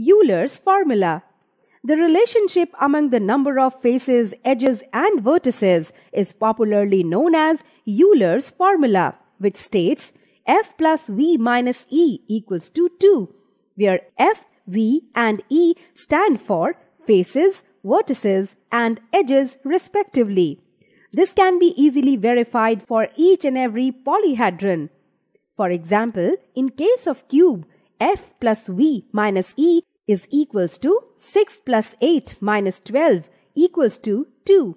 Euler's formula. The relationship among the number of faces, edges, and vertices is popularly known as Euler's formula, which states f plus v minus e equals to 2, where f, v, and e stand for faces, vertices, and edges respectively. This can be easily verified for each and every polyhedron. For example, in case of cube, f plus v minus e is equals to 6 plus 8 minus 12 equals to 2.